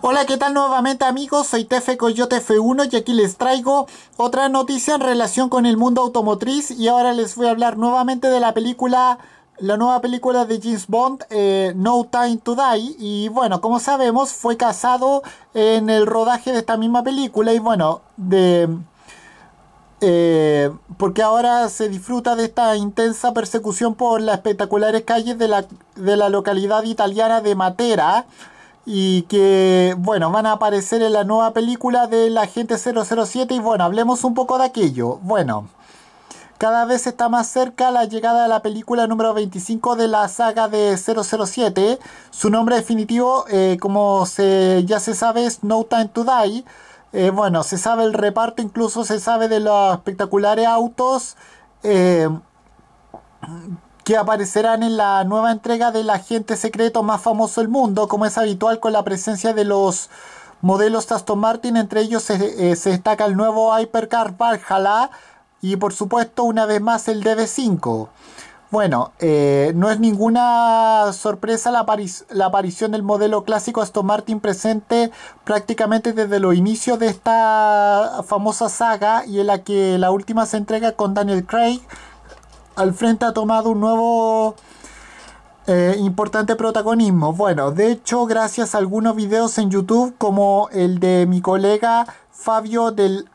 Hola, ¿qué tal nuevamente amigos? Soy Tefe Coyote F1 y aquí les traigo otra noticia en relación con el mundo automotriz y ahora les voy a hablar nuevamente de la película la nueva película de James Bond, eh, No Time to Die, y bueno, como sabemos, fue casado en el rodaje de esta misma película, y bueno, de... Eh, porque ahora se disfruta de esta intensa persecución por las espectaculares calles de la, de la localidad italiana de Matera, y que, bueno, van a aparecer en la nueva película de la gente 007 y bueno, hablemos un poco de aquello. Bueno, cada vez está más cerca la llegada de la película número 25 de la saga de 007. Su nombre definitivo, eh, como ya se sabe, es No Time to Die. Eh, bueno, se sabe el reparto, incluso se sabe de los espectaculares autos. Eh, que aparecerán en la nueva entrega del agente secreto más famoso del mundo, como es habitual con la presencia de los modelos Aston Martin, entre ellos se, eh, destaca el nuevo Hypercar Valhalla y por supuesto una vez más el DB5. Bueno, eh, no es ninguna sorpresa la, la, aparición del modelo clásico Aston Martin presente prácticamente desde los inicios de esta famosa saga y en la que la última se entrega con Daniel Craig al frente ha tomado un nuevo eh, importante protagonismo. Bueno, de hecho, gracias a algunos videos en YouTube, como el de mi colega Fabio del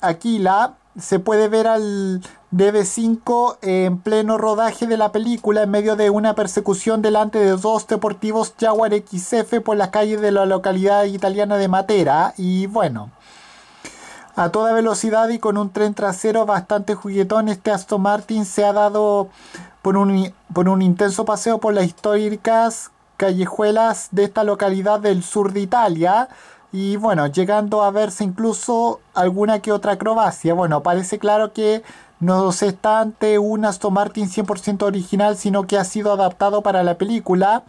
Aquila, se puede ver al DB5 en pleno rodaje de la película en medio de una persecución delante de dos deportivos Jaguar XF por las calles de la localidad italiana de Matera. Y bueno a toda velocidad y con un tren trasero bastante juguetón, este Aston Martin se ha dado por un, un intenso paseo por las históricas callejuelas de esta localidad del sur de Italia. Y bueno, llegando a verse incluso alguna que otra acrobacia. Bueno, parece claro que no se está ante un Aston Martin 100% original, sino que ha sido adaptado para la película.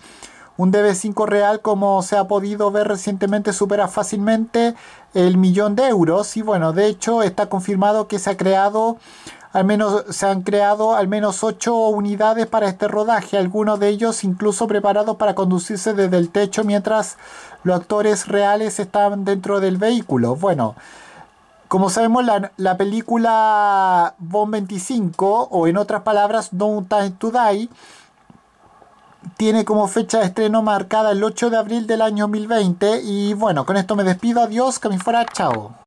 Un DB5 real, como se ha podido ver recientemente, supera fácilmente el millón de euros. Y bueno, de hecho está confirmado que se ha creado al menos se han creado al menos 8 unidades para este rodaje, algunos de ellos incluso preparados para conducirse desde el techo mientras los actores reales están dentro del vehículo. Bueno, como sabemos, la, película bomb 25, o en otras palabras, Don't Time to Die, tiene como fecha de estreno marcada el 8 de abril del año 2020. Y bueno, con esto me despido. Adiós, que me fuera. Chao.